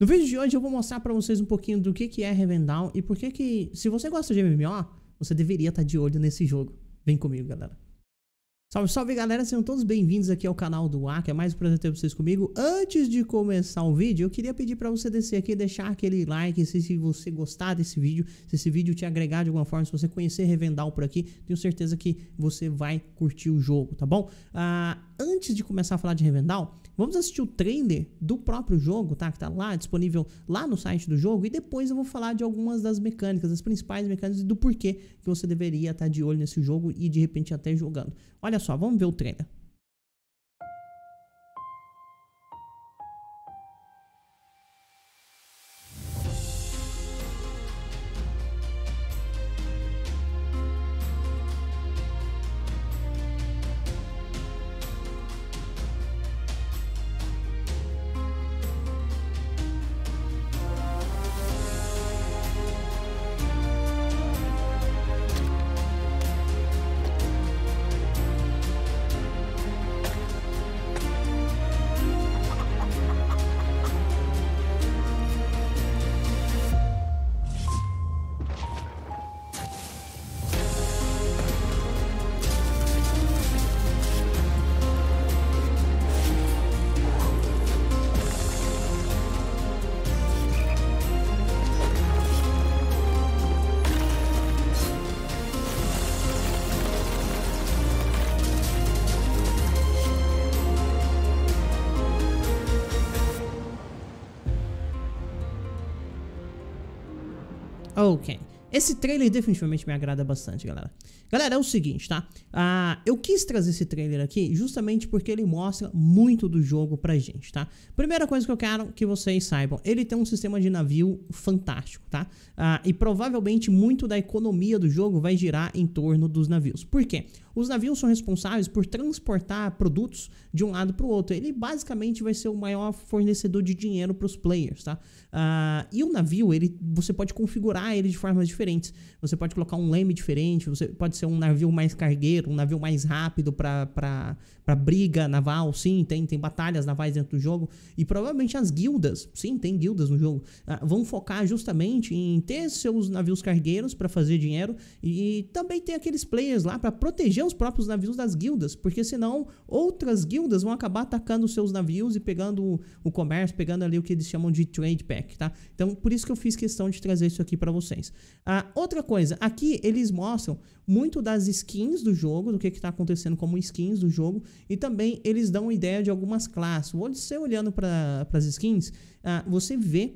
No vídeo de hoje eu vou mostrar para vocês um pouquinho do que, que é Revendal e por que que, se você gosta de MMO, você deveria estar tá de olho nesse jogo. Vem comigo, galera. Salve, salve, galera. Sejam todos bem-vindos aqui ao canal do Ar, é mais um prazer ter vocês comigo. Antes de começar o vídeo, eu queria pedir para você descer aqui e deixar aquele like se você gostar desse vídeo, se esse vídeo te agregar de alguma forma, se você conhecer Revendal por aqui, tenho certeza que você vai curtir o jogo, tá bom? Ah, antes de começar a falar de Revendal, Vamos assistir o trailer do próprio jogo, tá? Que tá lá disponível lá no site do jogo. E depois eu vou falar de algumas das mecânicas, as principais mecânicas e do porquê que você deveria estar tá de olho nesse jogo e de repente até jogando. Olha só, vamos ver o trailer. Okay Esse trailer definitivamente me agrada bastante, galera. Galera, é o seguinte, tá? Ah, eu quis trazer esse trailer aqui justamente porque ele mostra muito do jogo pra gente, tá? Primeira coisa que eu quero que vocês saibam, ele tem um sistema de navio fantástico, tá? Ah, e provavelmente muito da economia do jogo vai girar em torno dos navios. Por quê? Os navios são responsáveis por transportar produtos de um lado para o outro. Ele basicamente vai ser o maior fornecedor de dinheiro para os players, tá? Ah, e o navio, ele, você pode configurar ele de formas diferentes diferentes. Você pode colocar um leme diferente, você pode ser um navio mais cargueiro, um navio mais rápido para briga naval, sim, tem, tem batalhas navais dentro do jogo. E provavelmente as guildas, sim, tem guildas no jogo, ah, vão focar justamente em ter seus navios cargueiros para fazer dinheiro e também tem aqueles players lá para proteger os próprios navios das guildas, porque senão outras guildas vão acabar atacando seus navios e pegando o comércio, pegando ali o que eles chamam de trade pack, tá? Então, por isso que eu fiz questão de trazer isso aqui para vocês. Ah, outra coisa, aqui eles mostram muito das skins do jogo, do que está acontecendo como skins do jogo, e também eles dão ideia de algumas classes. Você olhando para as skins, ah, você vê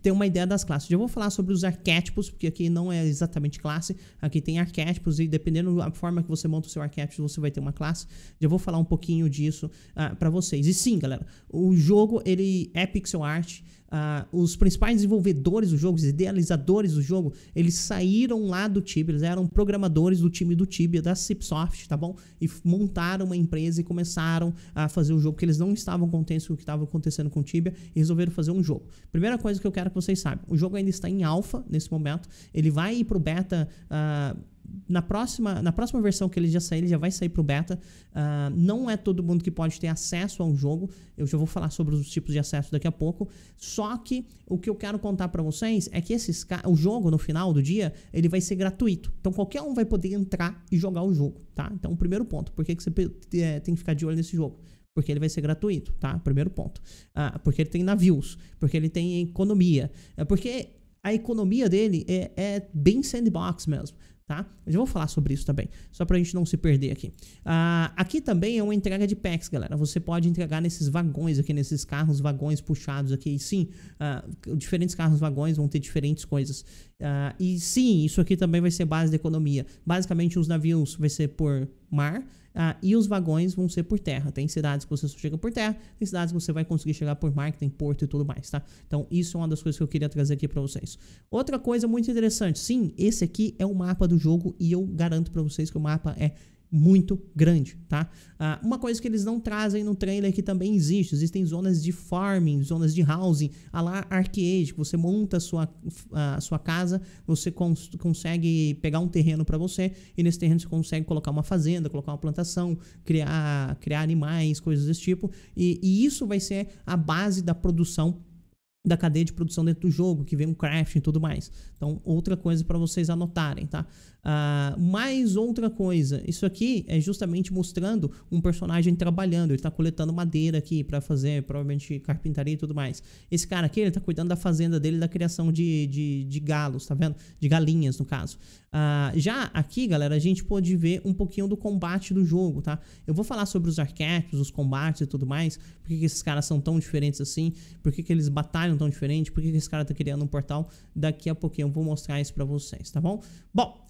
tem uma ideia das classes. Já vou falar sobre os arquétipos, porque aqui não é exatamente classe, aqui tem arquétipos e dependendo da forma que você monta o seu arquétipo, você vai ter uma classe. Já vou falar um pouquinho disso ah, para vocês. E sim, galera, o jogo ele é pixel art, ah, os principais desenvolvedores do jogo, os idealizadores do jogo, eles saíram lá do Tibia, eles eram programadores do time do Tibia, da Cipsoft, tá bom? E montaram uma empresa e começaram a fazer o jogo, porque eles não estavam contentes com o que estava acontecendo com o Tibia e resolveram fazer um jogo. Primeira coisa que eu quero que vocês saibam, o jogo ainda está em alfa nesse momento, ele vai ir o beta... Ah, na próxima, na próxima versão que ele já sair, ele já vai sair para beta. Uh, não é todo mundo que pode ter acesso ao jogo. Eu já vou falar sobre os tipos de acesso daqui a pouco. Só que o que eu quero contar para vocês é que esses, o jogo, no final do dia, ele vai ser gratuito. Então qualquer um vai poder entrar e jogar o jogo, tá? Então, primeiro ponto, por que, que você eh, tem que ficar de olho nesse jogo? porque ele vai ser gratuito, tá? Primeiro ponto. Ah, porque ele tem navios, porque ele tem economia, é porque a economia dele é, é bem sandbox mesmo tá? Eu já vou falar sobre isso também, só para a gente não se perder aqui. ah aqui também é uma entrega de packs, galera. Você pode entregar nesses vagões aqui, nesses carros, vagões puxados aqui. E sim, ah, diferentes carros, vagões vão ter diferentes coisas. ah e sim, isso aqui também vai ser base da economia. Basicamente, os navios vai ser por mar ah, e os vagões vão ser por terra. Tem cidades que você só chega por terra, tem cidades que você vai conseguir chegar por mar, que tem porto e tudo mais, tá? Então, isso é uma das coisas que eu queria trazer aqui para vocês. Outra coisa muito interessante, sim, esse aqui é o mapa do jogo e eu garanto para vocês que o mapa é muito grande, tá? Ah, uma coisa que eles não trazem no trailer que também existe, existem zonas de farming, zonas de housing, a lá arcade, que você monta a sua, a sua casa, você cons consegue pegar um terreno para você e nesse terreno você consegue colocar uma fazenda, colocar uma plantação, criar, criar animais, coisas desse tipo e, e isso vai ser a base da produção da cadeia de produção dentro do jogo, que vem um crafting e tudo mais. Então, outra coisa para vocês anotarem, tá? Uh, mais outra coisa, isso aqui é justamente mostrando um personagem trabalhando, ele tá coletando madeira aqui para fazer, provavelmente, carpintaria e tudo mais. Esse cara aqui, ele tá cuidando da fazenda dele, da criação de, de, de galos, tá vendo? De galinhas, no caso. Uh, já aqui, galera, a gente pode ver um pouquinho do combate do jogo, tá? Eu vou falar sobre os arquétipos, os combates e tudo mais, por que esses caras são tão diferentes assim, por que eles batalham tão diferente? Por que, esse cara tá criando um portal? Daqui a pouquinho eu vou mostrar isso pra vocês, tá bom? Bom,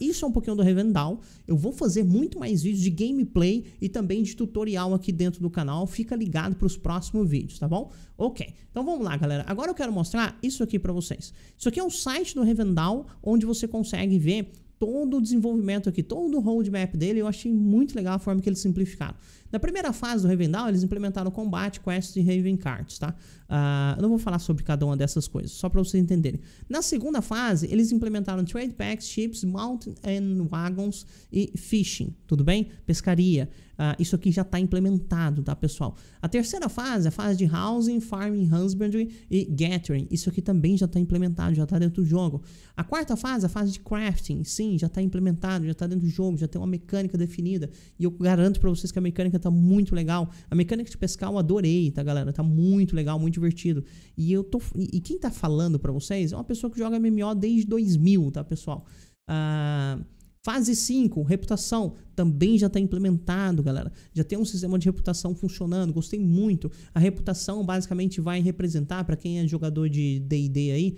isso é um pouquinho do Revendal. Eu vou fazer muito mais vídeos de gameplay e também de tutorial aqui dentro do canal. Fica ligado para os próximos vídeos, tá bom? Ok, então vamos lá, galera. Agora eu quero mostrar isso aqui para vocês. Isso aqui é um site do Revendal, onde você consegue ver todo o desenvolvimento aqui, todo o roadmap dele. Eu achei muito legal a forma que eles simplificaram. Na primeira fase do Revendal eles implementaram combate, quests e Raven Cards, tá? Uh, eu não vou falar sobre cada uma dessas coisas, só para vocês entenderem. Na segunda fase, eles implementaram trade packs, ships, mountain and wagons e fishing, tudo bem? Pescaria. Uh, isso aqui já está implementado, tá, pessoal? A terceira fase, é a fase de housing, farming, husbandry e gathering. Isso aqui também já está implementado, já está dentro do jogo. A quarta fase, é a fase de crafting. Sim, já está implementado, já está dentro do jogo, já tem uma mecânica definida. E eu garanto para vocês que a mecânica mecânica tá muito legal. A mecânica de pescar eu adorei, tá, galera? Tá muito legal, muito divertido. E eu tô. E quem tá falando para vocês é uma pessoa que joga MMO desde 2000, tá, pessoal? Ah. Fase 5, reputação, também já está implementado, galera. Já tem um sistema de reputação funcionando, gostei muito. A reputação basicamente vai representar, para quem é jogador de DD aí,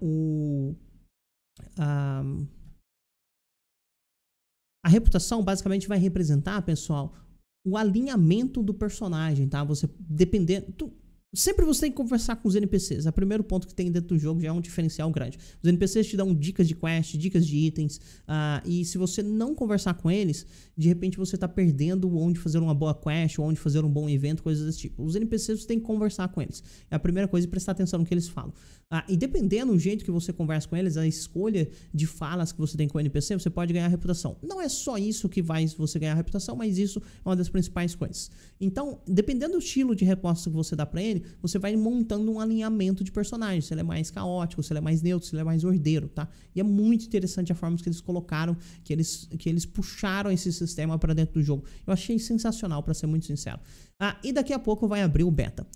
uh, o. Uh, a reputação basicamente vai representar, pessoal, o alinhamento do personagem, tá? Você dependendo. Sempre você tem que conversar com os NPCs. É o primeiro ponto que tem dentro do jogo já é um diferencial grande. Os NPCs te dão dicas de quest, dicas de itens. Uh, e se você não conversar com eles, de repente você está perdendo onde fazer uma boa quest, ou onde fazer um bom evento, coisas desse tipo. Os NPCs você tem que conversar com eles. É a primeira coisa e prestar atenção no que eles falam. Uh, e dependendo do jeito que você conversa com eles, a escolha de falas que você tem com o NPC, você pode ganhar reputação. Não é só isso que vai você ganhar reputação, mas isso é uma das principais coisas. Então, dependendo do estilo de resposta que você dá para ele, dele, você vai montando um alinhamento de personagens. Se ele é mais caótico, se ele é mais neutro, se ele é mais ordeiro, tá? E é muito interessante a forma que eles colocaram, que eles, que eles puxaram esse sistema para dentro do jogo. Eu achei sensacional, para ser muito sincero. Ah, e daqui a pouco vai abrir o beta.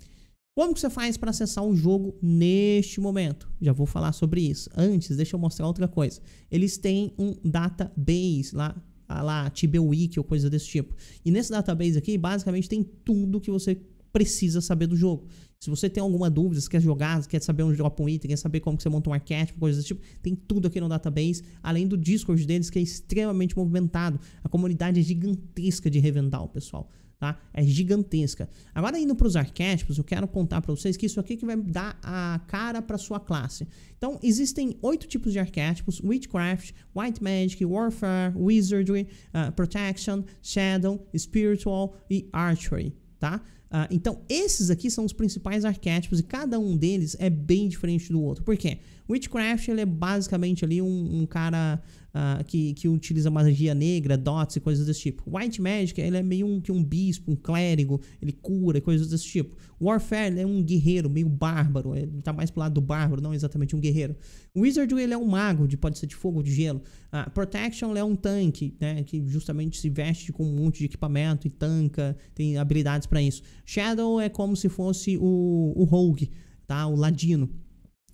Como que você faz para acessar o jogo neste momento? Já vou falar sobre isso. Antes, deixa eu mostrar outra coisa. Eles têm um database lá, lá Tibia ou coisa desse tipo. E nesse database aqui, basicamente tem tudo que você precisa saber do jogo. Se você tem alguma dúvida, se quer jogar, se quer saber onde dropa um item, quer saber como que você monta um arquétipo, coisas desse tipo, tem tudo aqui no database, além do Discord deles, que é extremamente movimentado. A comunidade é gigantesca de Revendal, pessoal. Tá? É gigantesca. Agora indo para os arquétipos, eu quero contar para vocês que isso aqui que vai dar a cara para sua classe. Então, existem oito tipos de arquétipos: Witchcraft, White Magic, Warfare, Wizardry, uh, Protection, Shadow, Spiritual e Archery tá? Uh, então, esses aqui são os principais arquétipos e cada um deles é bem diferente do outro. Por quê? Witchcraft, ele é basicamente ali um, um cara uh, que, que utiliza magia negra, dots e coisas desse tipo. White Magic, ele é meio um, que um bispo, um clérigo, ele cura e coisas desse tipo. Warfare, ele é um guerreiro, meio bárbaro, é, ele tá mais pro lado do bárbaro, não exatamente um guerreiro. Wizard, ele é um mago, de, pode ser de fogo ou de gelo. Uh, Protection, ele é um tanque, né, que justamente se veste com um monte de equipamento e tanca, tem habilidades para isso. Shadow é como se fosse o, o Rogue, tá, o Ladino.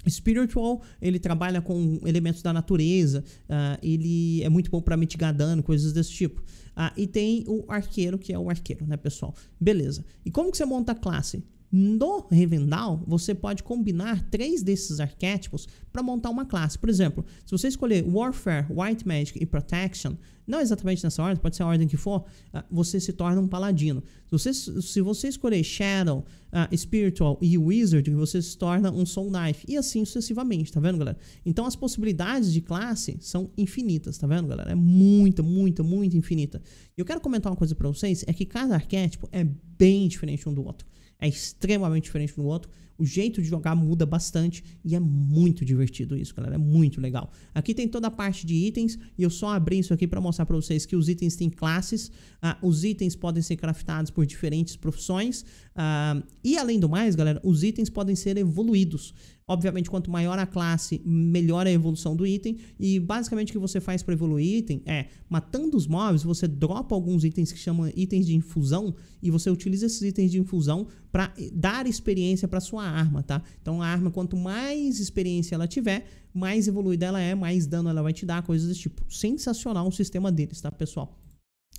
Spiritual, ele trabalha com elementos da natureza, uh, ele é muito bom para mitigar dano, coisas desse tipo. Uh, e tem o arqueiro, que é o arqueiro, né, pessoal? Beleza. E como que você monta a classe? No Revendal, você pode combinar três desses arquétipos para montar uma classe. Por exemplo, se você escolher Warfare, White Magic e Protection, não exatamente nessa ordem, pode ser a ordem que for, ah, você se torna um paladino. Se você, se você escolher Shadow, uh, Spiritual e Wizard, você se torna um Soul Knife. E assim sucessivamente, tá vendo, galera? Então as possibilidades de classe são infinitas, tá vendo, galera? É muito, muito, muito infinita. E eu quero comentar uma coisa para vocês, é que cada arquétipo é bem diferente um do outro é extremamente diferente do outro. O jeito de jogar muda bastante e é muito divertido isso, galera. É muito legal. Aqui tem toda a parte de itens e eu só abri isso aqui para mostrar para vocês que os itens têm classes. Ah, os itens podem ser craftados por diferentes profissões. Ah, e além do mais, galera, os itens podem ser evoluídos. Obviamente, quanto maior a classe, melhor a evolução do item. E basicamente o que você faz para evoluir item é matando os mobs, você dropa alguns itens que chamam itens de infusão e você utiliza esses itens de infusão para dar experiência para sua arma, tá? Então a arma, quanto mais experiência ela tiver, mais evoluída ela é, mais dano ela vai te dar, coisas desse tipo. Sensacional o sistema deles, tá, pessoal?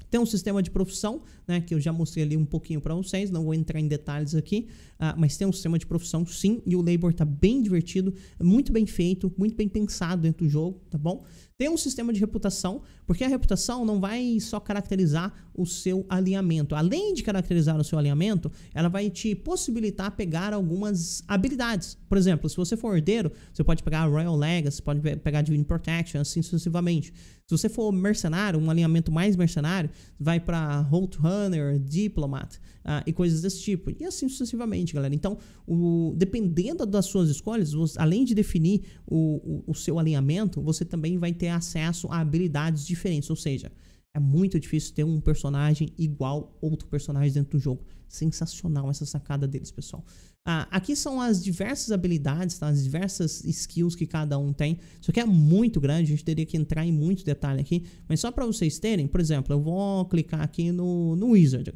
Tem um sistema de profissão, né, que eu já mostrei ali um pouquinho para vocês, não vou entrar em detalhes aqui, uh, mas tem um sistema de profissão sim, e o Labor tá bem divertido, muito bem feito, muito bem pensado dentro do jogo, tá bom? ter um sistema de reputação, porque a reputação não vai só caracterizar o seu alinhamento. Além de caracterizar o seu alinhamento, ela vai te possibilitar pegar algumas habilidades. Por exemplo, se você for herdeiro, você pode pegar Royal Legacy, pode pegar Divine Protection, assim sucessivamente. Se você for mercenário, um alinhamento mais mercenário, vai para Holt Runner, Diplomat uh, e coisas desse tipo. E assim sucessivamente, galera. Então, o, dependendo das suas escolhas, você, além de definir o, o, o seu alinhamento, você também vai ter ter acesso a habilidades diferentes. Ou seja, é muito difícil ter um personagem igual outro personagem dentro do jogo. Sensacional essa sacada deles, pessoal. Ah, aqui são as diversas habilidades, tá? as diversas skills que cada um tem. Isso aqui é muito grande, a gente teria que entrar em muito detalhe aqui. Mas só para vocês terem, por exemplo, eu vou clicar aqui no, no Wizard.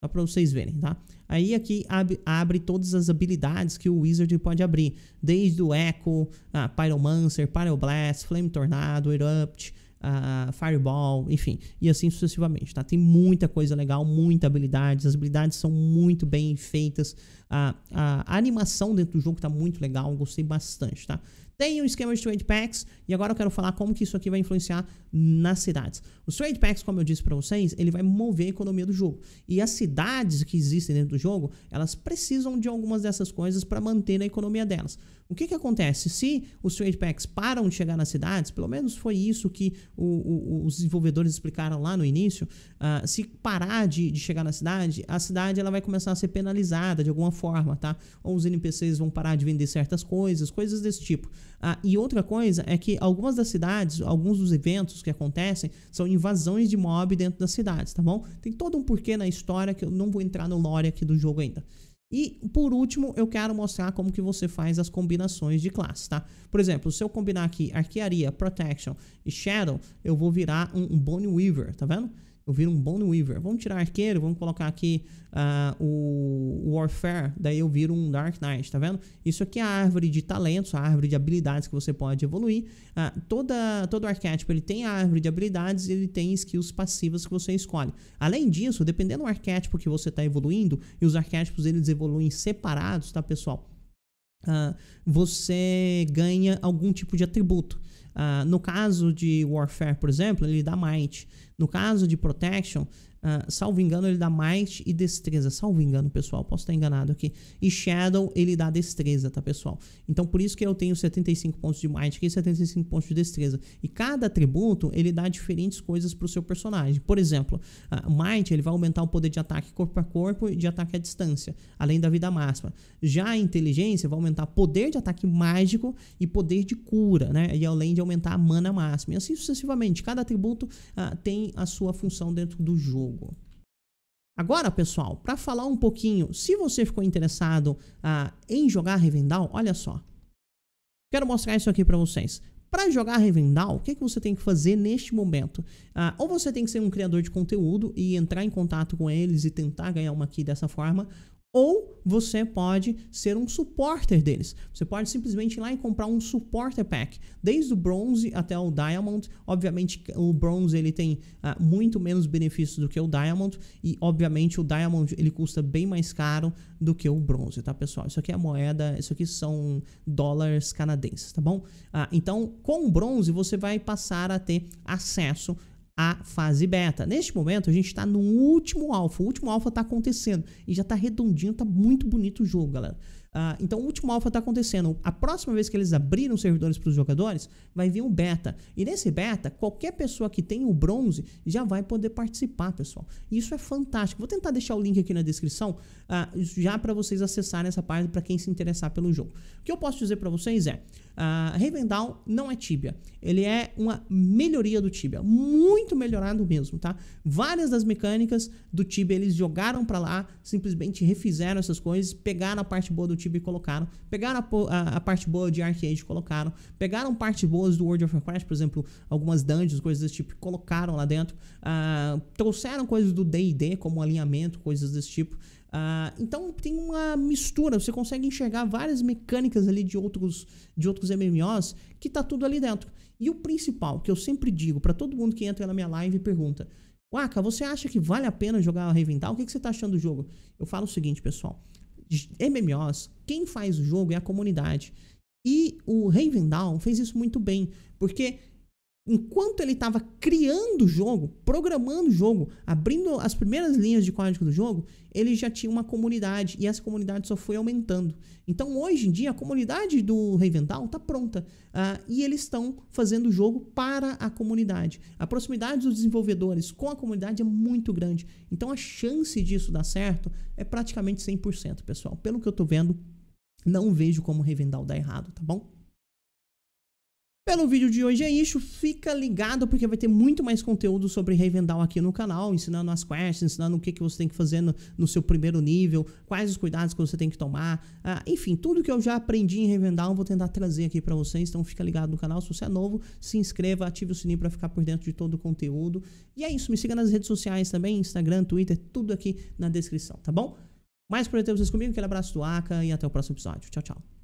Só para vocês verem, tá? Aí aqui ab abre todas as habilidades que o Wizard pode abrir. Desde o Echo, ah, Pyromancer, Pyroblast, Flame Tornado, Erupt, Uh, Fireball, enfim, e assim sucessivamente, tá? Tem muita coisa legal, muita habilidade, as habilidades são muito bem feitas, uh, a, animação dentro do jogo tá muito legal, gostei bastante, tá? tem um esquema de trade packs e agora eu quero falar como que isso aqui vai influenciar nas cidades. Os trade packs, como eu disse para vocês, ele vai mover a economia do jogo. E as cidades que existem dentro do jogo, elas precisam de algumas dessas coisas para manter a economia delas. O que que acontece? Se os trade packs param de chegar nas cidades, pelo menos foi isso que o, o, os desenvolvedores explicaram lá no início, uh, se parar de, de chegar na cidade, a cidade ela vai começar a ser penalizada de alguma forma, tá? Ou os NPCs vão parar de vender certas coisas, coisas desse tipo. Ah, e outra coisa é que algumas das cidades, alguns dos eventos que acontecem são invasões de mob dentro das cidades, tá bom? Tem todo um porquê na história que eu não vou entrar no lore aqui do jogo ainda. E por último, eu quero mostrar como que você faz as combinações de classe, tá? Por exemplo, se eu combinar aqui arquearia, protection e shadow, eu vou virar um, um bone weaver, tá vendo? Eu viro um Bone Weaver. Vamos tirar arqueiro, vamos colocar aqui uh, o Warfare. Daí eu viro um Dark Knight, tá vendo? Isso aqui é a árvore de talentos, a árvore de habilidades que você pode evoluir. Uh, toda, todo arquétipo ele tem a árvore de habilidades e ele tem skills passivas que você escolhe. Além disso, dependendo do arquétipo que você está evoluindo, e os arquétipos eles evoluem separados, tá pessoal? Uh, você ganha algum tipo de atributo. Ah, no caso de Warfare, por exemplo, ele dá Might. No caso de Protection, Uh, salvo engano, ele dá might e destreza. Salvo engano, pessoal. Posso estar enganado aqui. E Shadow, ele dá destreza, tá, pessoal? Então, por isso que eu tenho 75 pontos de Might aqui e 75 pontos de destreza. E cada atributo, ele dá diferentes coisas pro seu personagem. Por exemplo, uh, Might, ele vai aumentar o poder de ataque corpo a corpo e de ataque à distância, além da vida máxima. Já a Inteligência vai aumentar poder de ataque mágico e poder de cura, né? E além de aumentar a mana máxima. E assim sucessivamente. Cada atributo uh, tem a sua função dentro do jogo jogo. Agora, pessoal, para falar um pouquinho, se você ficou interessado ah, em jogar Revendal, olha só. Quero mostrar isso aqui para vocês. Para jogar Revendal, o que, é que você tem que fazer neste momento? Ah, ou você tem que ser um criador de conteúdo e entrar em contato com eles e tentar ganhar uma key dessa forma, ou você pode ser um supporter deles. Você pode simplesmente ir lá e comprar um supporter pack, desde o bronze até o diamond. Obviamente, o bronze ele tem ah, muito menos benefícios do que o diamond e obviamente o diamond ele custa bem mais caro do que o bronze, tá, pessoal? Isso aqui é moeda, isso aqui são dólares canadenses, tá bom? Ah, então, com o bronze você vai passar a ter acesso a fase beta. Neste momento, a gente está no último alfa. O último alfa está acontecendo e já está redondinho, está muito bonito o jogo, galera. Uh, então, o último alfa está acontecendo. A próxima vez que eles abrirem os servidores para os jogadores, vai vir um beta. E nesse beta, qualquer pessoa que tem o bronze já vai poder participar, pessoal. Isso é fantástico. Vou tentar deixar o link aqui na descrição, uh, já para vocês acessarem essa parte para quem se interessar pelo jogo. O que eu posso dizer para vocês é, uh, não é Tibia. Ele é uma melhoria do Tibia. Muito muito melhorado mesmo, tá? Várias das mecânicas do Tibia eles jogaram para lá, simplesmente refizeram essas coisas, pegaram a parte boa do Tibia e colocaram, pegaram a, a, a parte boa de Arcade e colocaram, pegaram partes boas do World of Warcraft, por exemplo, algumas dungeons, coisas desse tipo, colocaram lá dentro, uh, trouxeram coisas do D&D como alinhamento, coisas desse tipo, Uh, então tem uma mistura, você consegue enxergar várias mecânicas ali de outros, de outros MMOs que tá tudo ali dentro. E o principal, que eu sempre digo para todo mundo que entra na minha live e pergunta: Waka, você acha que vale a pena jogar Revental? O que, que você está achando do jogo? Eu falo o seguinte, pessoal: MMOs, quem faz o jogo é a comunidade. E o Raven fez isso muito bem, porque enquanto ele estava criando o jogo, programando o jogo, abrindo as primeiras linhas de código do jogo, ele já tinha uma comunidade e essa comunidade só foi aumentando. Então, hoje em dia, a comunidade do Ravental está pronta uh, e eles estão fazendo o jogo para a comunidade. A proximidade dos desenvolvedores com a comunidade é muito grande. Então, a chance disso dar certo é praticamente 100%, pessoal. Pelo que eu estou vendo, não vejo como o Revendal dar errado, tá bom? Pelo vídeo de hoje é isso, fica ligado porque vai ter muito mais conteúdo sobre Ravendown aqui no canal, ensinando as quests, ensinando o que, que você tem que fazer no, no seu primeiro nível, quais os cuidados que você tem que tomar, ah, enfim, tudo que eu já aprendi em Ravendown vou tentar trazer aqui para vocês, então fica ligado no canal, se você é novo, se inscreva, ative o sininho para ficar por dentro de todo o conteúdo, e é isso, me siga nas redes sociais também, Instagram, Twitter, tudo aqui na descrição, tá bom? Mais por ter vocês comigo, aquele abraço do Aka e até o próximo episódio, tchau tchau!